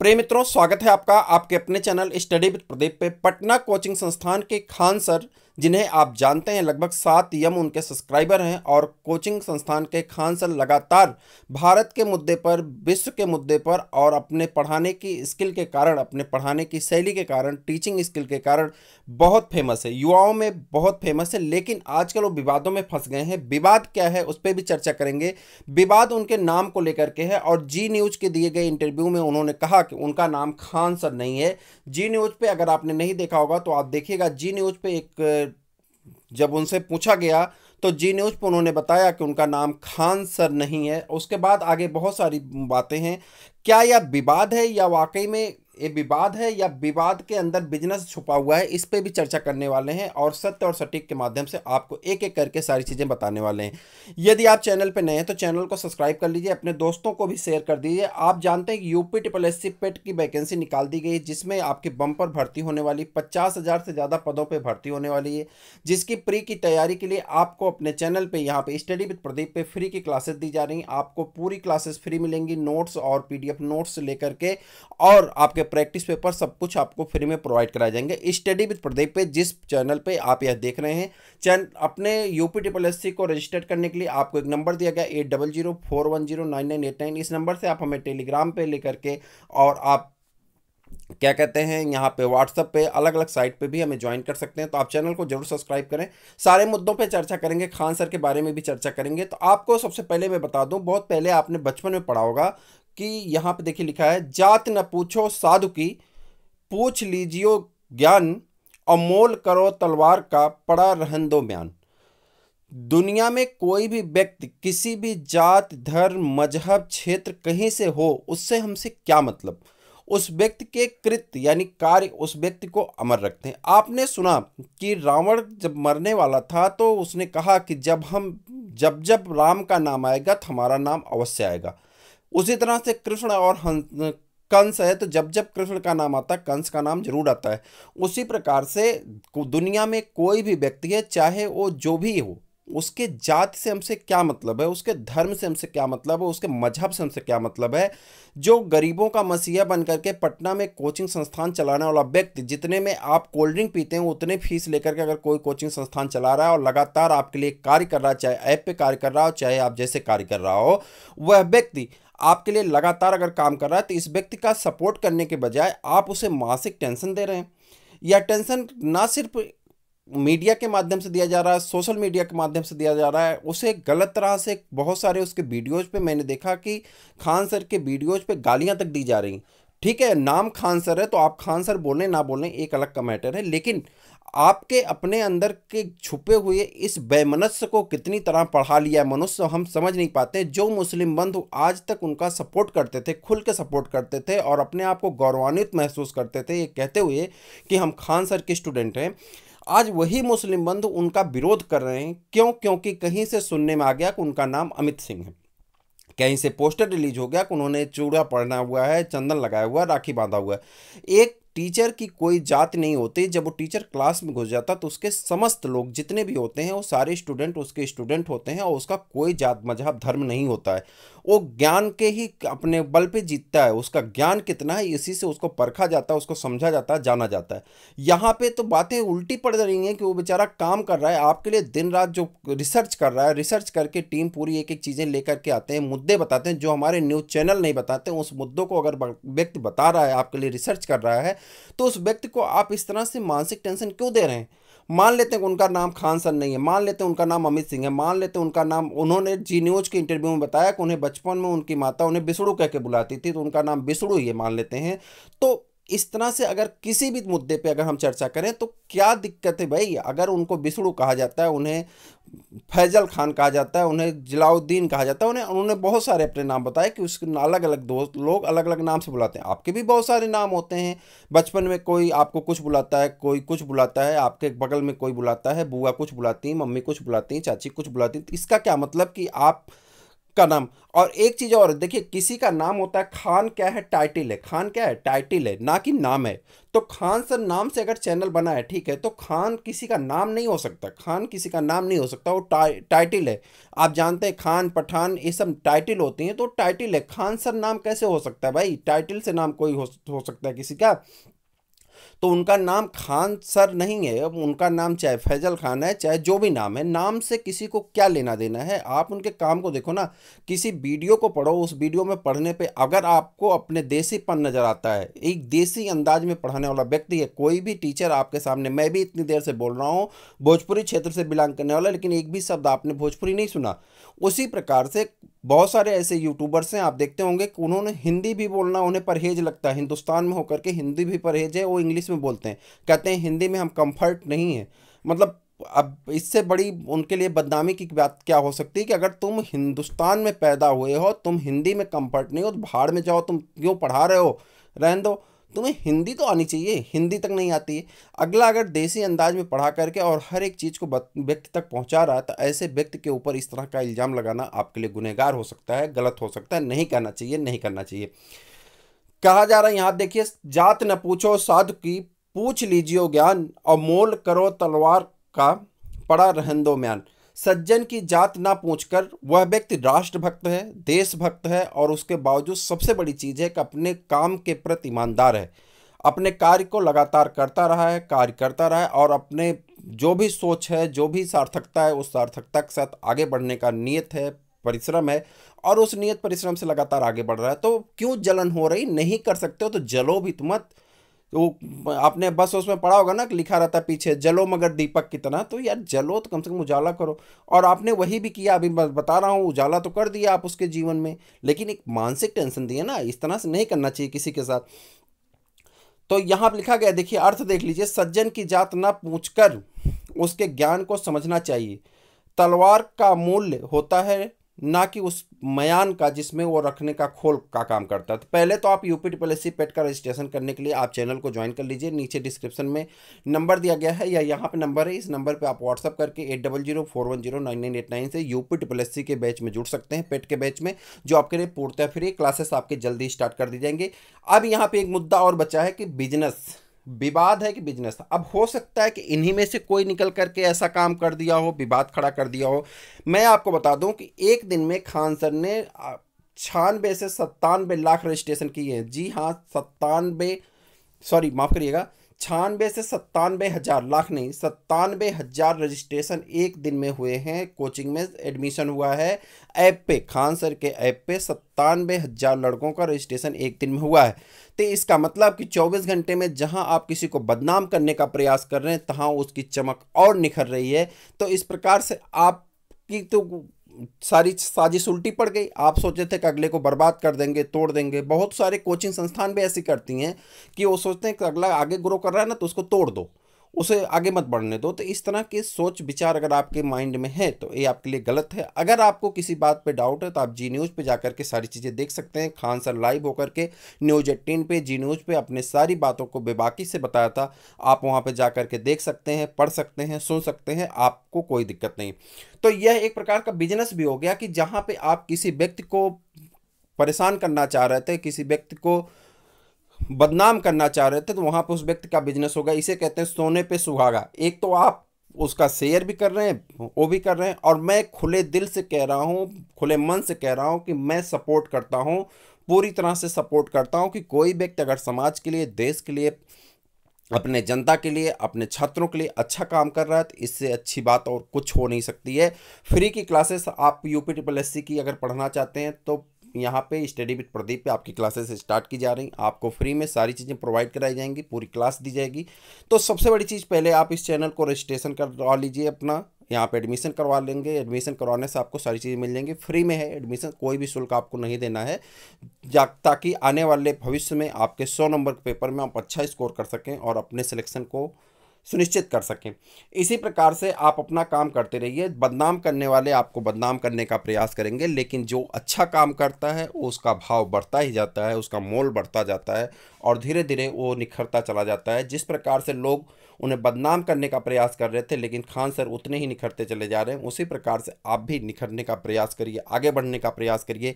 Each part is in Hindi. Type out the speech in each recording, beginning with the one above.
प्रे मित्रों स्वागत है आपका आपके अपने चैनल स्टडी विद प्रदीप पे पटना कोचिंग संस्थान के खान सर जिन्हें आप जानते हैं लगभग सात यम उनके सब्सक्राइबर हैं और कोचिंग संस्थान के खान सर लगातार भारत के मुद्दे पर विश्व के मुद्दे पर और अपने पढ़ाने की स्किल के कारण अपने पढ़ाने की शैली के कारण टीचिंग स्किल के कारण बहुत फेमस है युवाओं में बहुत फेमस है लेकिन आजकल वो विवादों में फंस गए हैं विवाद क्या है उस पर भी चर्चा करेंगे विवाद उनके नाम को लेकर के है और जी न्यूज़ के दिए गए इंटरव्यू में उन्होंने कहा कि उनका नाम खान सर नहीं है जी न्यूज़ पर अगर आपने नहीं देखा होगा तो आप देखिएगा जी न्यूज़ पर एक जब उनसे पूछा गया तो जी न्यूज़ पर उन्होंने बताया कि उनका नाम खान सर नहीं है उसके बाद आगे बहुत सारी बातें हैं क्या यह विवाद है या वाकई में ये विवाद है या विवाद के अंदर बिजनेस छुपा हुआ है इस पर भी चर्चा करने वाले हैं और सत्य और सटीक के माध्यम से आपको एक एक करके सारी चीज़ें बताने वाले हैं यदि आप चैनल पर नए हैं तो चैनल को सब्सक्राइब कर लीजिए अपने दोस्तों को भी शेयर कर दीजिए आप जानते हैं कि UP triple S C PET की वैकेंसी निकाल दी गई जिसमें आपकी बम्पर भर्ती होने वाली पचास हज़ार से ज़्यादा पदों पर भर्ती होने वाली है जिसकी प्री की तैयारी के लिए आपको अपने चैनल पर यहाँ पर स्टडी विद प्रदीप पर फ्री की क्लासेस दी जा रही आपको पूरी क्लासेस फ्री मिलेंगी नोट्स और पी नोट्स लेकर के और आपके प्रैक्टिस पेपर सब कुछ आपको फ्री में प्रोवाइड कराए जाएंगे स्टडी विद प्रदीप पे जिस चैनल पे आप यह देख रहे हैं चैन अपने यूपी ट्रिपल एस को रजिस्टर्ड करने के लिए आपको एक नंबर दिया गया eight double zero four one zero nine nine eight nine इस नंबर से आप हमें टेलीग्राम पर लेकर के और आप क्या कहते हैं यहाँ पे व्हाट्सअप पे अलग अलग साइट पे भी हमें ज्वाइन कर सकते हैं तो आप चैनल को जरूर सब्सक्राइब करें सारे मुद्दों पे चर्चा करेंगे खान सर के बारे में भी चर्चा करेंगे तो आपको सबसे पहले मैं बता दूं बहुत पहले आपने बचपन में पढ़ा होगा कि यहाँ पे देखिए लिखा है जात न पूछो साधु की पूछ लीजियो ज्ञान अमोल करो तलवार का पड़ा रहन दो म्यान दुनिया में कोई भी व्यक्ति किसी भी जात धर्म मजहब क्षेत्र कहीं से हो उससे हमसे क्या मतलब उस व्यक्ति के कृत्य यानी कार्य उस व्यक्ति को अमर रखते हैं आपने सुना कि रावण जब मरने वाला था तो उसने कहा कि जब हम जब जब राम का नाम आएगा तो हमारा नाम अवश्य आएगा उसी तरह से कृष्ण और हंस कंस है तो जब जब कृष्ण का नाम आता है कंस का नाम जरूर आता है उसी प्रकार से दुनिया में कोई भी व्यक्ति है चाहे वो जो भी हो उसके जात से हमसे क्या मतलब है उसके धर्म से हमसे क्या मतलब है उसके मजहब से हमसे क्या मतलब है जो गरीबों का मसीहा बन करके पटना में कोचिंग संस्थान चलाने वाला व्यक्ति जितने में आप कोल्ड ड्रिंक पीते हैं उतने फीस लेकर के अगर कोई कोचिंग संस्थान चला रहा है और लगातार आपके लिए कार्य कर रहा है चाहे ऐप पर कार्य कर रहा हो चाहे आप जैसे कार्य कर रहा हो वह व्यक्ति आपके लिए लगातार अगर काम कर रहा है तो इस व्यक्ति का सपोर्ट करने के बजाय आप उसे मानसिक टेंशन दे रहे हैं या टेंशन ना सिर्फ मीडिया के माध्यम से दिया जा रहा है सोशल मीडिया के माध्यम से दिया जा रहा है उसे गलत तरह से बहुत सारे उसके वीडियोज़ पे मैंने देखा कि खान सर के वीडियोज़ पे गालियां तक दी जा रही ठीक है नाम खान सर है तो आप खान सर बोलें ना बोलें एक अलग का मैटर है लेकिन आपके अपने अंदर के छुपे हुए इस बेमनस्य को कितनी तरह पढ़ा लिया मनुष्य हम समझ नहीं पाते जो मुस्लिम बंधु आज तक उनका सपोर्ट करते थे खुल के सपोर्ट करते थे और अपने आप को गौरवान्वित महसूस करते थे ये कहते हुए कि हम खान सर के स्टूडेंट हैं आज वही मुस्लिम बंधु उनका विरोध कर रहे हैं क्यों क्योंकि कहीं से सुनने में आ गया कि उनका नाम अमित सिंह है कहीं से पोस्टर रिलीज हो गया कि उन्होंने चूड़ा पढ़ना हुआ है चंदन लगाया हुआ है राखी बांधा हुआ है एक टीचर की कोई जात नहीं होती जब वो टीचर क्लास में घुस जाता तो उसके समस्त लोग जितने भी होते हैं वो सारे स्टूडेंट उसके स्टूडेंट होते हैं और उसका कोई जात मजहब धर्म नहीं होता है वो ज्ञान के ही अपने बल पे जीतता है उसका ज्ञान कितना है इसी से उसको परखा जाता है उसको समझा जाता है जाना जाता है यहाँ पे तो बातें उल्टी पड़ रही हैं कि वो बेचारा काम कर रहा है आपके लिए दिन रात जो रिसर्च कर रहा है रिसर्च करके टीम पूरी एक एक चीज़ें लेकर के आते हैं मुद्दे बताते हैं जो हमारे न्यूज़ चैनल नहीं बताते उस मुद्दों को अगर व्यक्ति बता रहा है आपके लिए रिसर्च कर रहा है तो उस व्यक्ति को आप इस तरह से मानसिक टेंशन क्यों दे रहे हैं मान लेते हैं उनका नाम खान सर नहीं है मान लेते हैं उनका नाम अमित सिंह है मान लेते हैं उनका नाम उन्होंने जी न्यूज के इंटरव्यू में बताया कि उन्हें बचपन में उनकी माता उन्हें बिसड़ू कह के बुलाती थी तो उनका नाम बिसड़ू ये मान लेते हैं तो इस तरह से अगर किसी भी मुद्दे पे अगर हम चर्चा करें तो क्या दिक्कत है भाई अगर उनको बिसड़ू कहा जाता है उन्हें फैजल खान कहा जाता है उन्हें जिलाउद्दीन कहा जाता है उन्हें उन्होंने बहुत सारे अपने नाम बताए कि उसके अलग अलग दोस्त लोग अलग अलग नाम से बुलाते हैं आपके भी बहुत सारे नाम होते हैं बचपन में कोई आपको कुछ बुलाता है कोई कुछ बुलाता है आपके बगल में कोई बुलाता है बुआ कुछ बुलाती हैं मम्मी कुछ बुलाती हैं चाची कुछ बुलाती हैं तो इसका क्या मतलब कि आप का नाम और एक चीज़ और देखिए किसी का नाम होता है खान क्या है टाइटिल है खान क्या है टाइटिल है ना कि नाम है तो खान सर नाम से अगर चैनल बना है ठीक है तो खान किसी का नाम नहीं हो सकता खान किसी का नाम नहीं हो सकता वो टा, टाइटिल है आप जानते हैं खान पठान ये सब टाइटिल होती हैं तो टाइटिल है खान सर नाम कैसे हो सकता है भाई टाइटिल से नाम कोई हो, हो सकता है किसी का तो उनका नाम खान सर नहीं है अब उनका नाम चाहे फैजल खान है चाहे जो भी नाम है नाम से किसी को क्या लेना देना है आप उनके काम को देखो ना किसी वीडियो को पढ़ो उस वीडियो में पढ़ने पे अगर आपको अपने देसीपन नज़र आता है एक देसी अंदाज में पढ़ाने वाला व्यक्ति है कोई भी टीचर आपके सामने मैं भी इतनी देर से बोल रहा हूँ भोजपुरी क्षेत्र से बिलोंग करने वाला लेकिन एक भी शब्द आपने भोजपुरी नहीं सुना उसी प्रकार से बहुत सारे ऐसे यूट्यूबर्स हैं आप देखते होंगे कि उन्होंने हिंदी भी बोलना उन्हें परहेज लगता है हिंदुस्तान में होकर के हिंदी भी परहेज है वो इंग्लिश में बोलते हैं कहते हैं हिंदी में हम कंफर्ट नहीं है मतलब अब इससे बड़ी उनके लिए बदनामी की बात क्या हो सकती है कि अगर तुम हिंदुस्तान में पैदा हुए हो तुम हिंदी में कंफर्ट नहीं हो तो बाहर में जाओ तुम क्यों पढ़ा रहे हो रहन दो तुम्हें हिंदी तो आनी चाहिए हिंदी तक नहीं आती है अगला अगर देसी अंदाज में पढ़ा करके और हर एक चीज़ को व्यक्ति तक पहुंचा रहा है तो ऐसे व्यक्ति के ऊपर इस तरह का इल्ज़ाम लगाना आपके लिए गुनहगार हो सकता है गलत हो सकता है नहीं करना चाहिए नहीं करना चाहिए कहा जा रहा है यहाँ देखिए जात न पूछो साधु की पूछ लीजियो ज्ञान और मोल करो तलवार का पड़ा रहन दो म्यान सज्जन की जात ना पूछकर वह व्यक्ति राष्ट्रभक्त है देशभक्त है और उसके बावजूद सबसे बड़ी चीज़ है कि अपने काम के प्रति ईमानदार है अपने कार्य को लगातार करता रहा है कार्य करता रहा है और अपने जो भी सोच है जो भी सार्थकता है उस सार्थकता के साथ आगे बढ़ने का नियत है परिश्रम है और उस नियत परिश्रम से लगातार आगे बढ़ रहा है तो क्यों जलन हो रही नहीं कर सकते हो तो जलो भी तुम मत तो आपने बस उसमें पढ़ा होगा ना लिखा रहता है पीछे जलो मगर दीपक की तरह तो यार जलो तो कम से कम उजाला करो और आपने वही भी किया अभी बता रहा हूँ उजाला तो कर दिया आप उसके जीवन में लेकिन एक मानसिक टेंशन दिया ना इस तरह से नहीं करना चाहिए किसी के साथ तो यहाँ लिखा गया देखिए अर्थ देख लीजिए सज्जन की जात ना पूछ उसके ज्ञान को समझना चाहिए तलवार का मूल्य होता है ना कि उस मयान का जिसमें वो रखने का खोल का काम करता है तो पहले तो आप यूपी ट्रिपल पेट का रजिस्ट्रेशन करने के लिए आप चैनल को ज्वाइन कर लीजिए नीचे डिस्क्रिप्शन में नंबर दिया गया है या यहाँ पे नंबर है इस नंबर पे आप व्हाट्सअप करके eight double zero four one zero nine nine eight nine से यूपी ट्रिपल के बैच में जुड़ सकते हैं पेट के बैच में जो आपके लिए पूर्णतः फ्री क्लासेस आपके जल्दी स्टार्ट कर दी जाएंगे अब यहाँ पर एक मुद्दा और बचा है कि बिजनेस विवाद है कि बिजनेस था अब हो सकता है कि इन्हीं में से कोई निकल करके ऐसा काम कर दिया हो विवाद खड़ा कर दिया हो मैं आपको बता दूं कि एक दिन में खान सर ने छानबे से सत्तानवे लाख रजिस्ट्रेशन किए हैं जी हाँ सत्तानवे सॉरी माफ़ करिएगा छानबे से सत्तानबे हज़ार लाख नहीं सत्तानबे हज़ार रजिस्ट्रेशन एक दिन में हुए हैं कोचिंग में एडमिशन हुआ है ऐप पे खान सर के ऐप पे सत्तानबे हज़ार लड़कों का रजिस्ट्रेशन एक दिन में हुआ है तो इसका मतलब कि 24 घंटे में जहां आप किसी को बदनाम करने का प्रयास कर रहे हैं तहाँ उसकी चमक और निखर रही है तो इस प्रकार से आप की तो सारी साजिश उल्टी पड़ गई आप सोचे थे कि अगले को बर्बाद कर देंगे तोड़ देंगे बहुत सारे कोचिंग संस्थान भी ऐसी करती हैं कि वो सोचते हैं कि अगला आगे ग्रो कर रहा है ना तो उसको तोड़ दो उसे आगे मत बढ़ने दो तो इस तरह के सोच विचार अगर आपके माइंड में है तो ये आपके लिए गलत है अगर आपको किसी बात पे डाउट है तो आप जी न्यूज़ पे जाकर के सारी चीज़ें देख सकते हैं खान सर लाइव होकर के न्यूज़ एट्टीन पे जी न्यूज़ पे अपने सारी बातों को बेबाकी से बताया था आप वहाँ पर जा के देख सकते हैं पढ़ सकते हैं सुन सकते हैं आपको कोई दिक्कत नहीं तो यह एक प्रकार का बिजनेस भी हो गया कि जहाँ पर आप किसी व्यक्ति को परेशान करना चाह रहे थे किसी व्यक्ति को बदनाम करना चाह रहे थे तो वहाँ पर उस व्यक्ति का बिजनेस होगा इसे कहते हैं सोने पर सुहागा एक तो आप उसका शेयर भी कर रहे हैं वो भी कर रहे हैं और मैं खुले दिल से कह रहा हूँ खुले मन से कह रहा हूँ कि मैं सपोर्ट करता हूँ पूरी तरह से सपोर्ट करता हूँ कि कोई व्यक्ति अगर समाज के लिए देश के लिए अपने जनता के लिए अपने छात्रों के लिए अच्छा काम कर रहा है तो इससे अच्छी बात और कुछ हो नहीं सकती है फ्री की क्लासेस आप यूपी ट्रिपल एस की अगर पढ़ना चाहते हैं तो यहाँ पे स्टडी विद प्रदीप पे आपकी क्लासेस स्टार्ट की जा रही आपको फ्री में सारी चीज़ें प्रोवाइड कराई जाएंगी पूरी क्लास दी जाएगी तो सबसे बड़ी चीज़ पहले आप इस चैनल को रजिस्ट्रेशन करवा लीजिए अपना यहाँ पे एडमिशन करवा लेंगे एडमिशन करवाने से आपको सारी चीज़ें मिल जाएंगी फ्री में है एडमिशन कोई भी शुल्क आपको नहीं देना है ताकि आने वाले भविष्य में आपके सौ नंबर के पेपर में आप अच्छा स्कोर कर सकें और अपने सिलेक्शन को सुनिश्चित कर सकें इसी प्रकार से आप अपना काम करते रहिए बदनाम करने वाले आपको बदनाम करने का प्रयास करेंगे लेकिन जो अच्छा काम करता है वो उसका भाव बढ़ता ही जाता है उसका मोल बढ़ता जाता है और धीरे धीरे वो निखरता चला जाता है जिस प्रकार से लोग उन्हें बदनाम करने का प्रयास कर रहे थे लेकिन खान सर उतने ही निखरते चले जा रहे हैं उसी प्रकार से आप भी निखरने का प्रयास करिए आगे बढ़ने का प्रयास करिए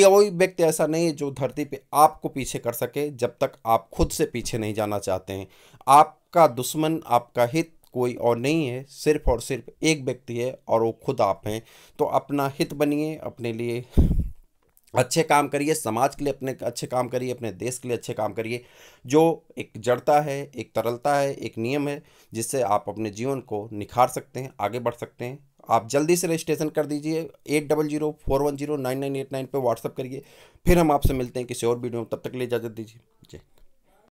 कोई व्यक्ति ऐसा नहीं है जो धरती पे आपको पीछे कर सके जब तक आप खुद से पीछे नहीं जाना चाहते हैं आप आपका दुश्मन आपका हित कोई और नहीं है सिर्फ और सिर्फ एक व्यक्ति है और वो खुद आप हैं तो अपना हित बनिए अपने लिए अच्छे काम करिए समाज के लिए अपने अच्छे काम करिए अपने देश के लिए अच्छे काम करिए जो एक जड़ता है एक तरलता है एक नियम है जिससे आप अपने जीवन को निखार सकते हैं आगे बढ़ सकते हैं आप जल्दी से रजिस्ट्रेशन कर दीजिए eight double zero four one zero nine nine eight nine पर व्हाट्सअप करिए फिर हम आपसे मिलते हैं किसी और वीडियो में तब तक के लिए इजाज़त दीजिए जी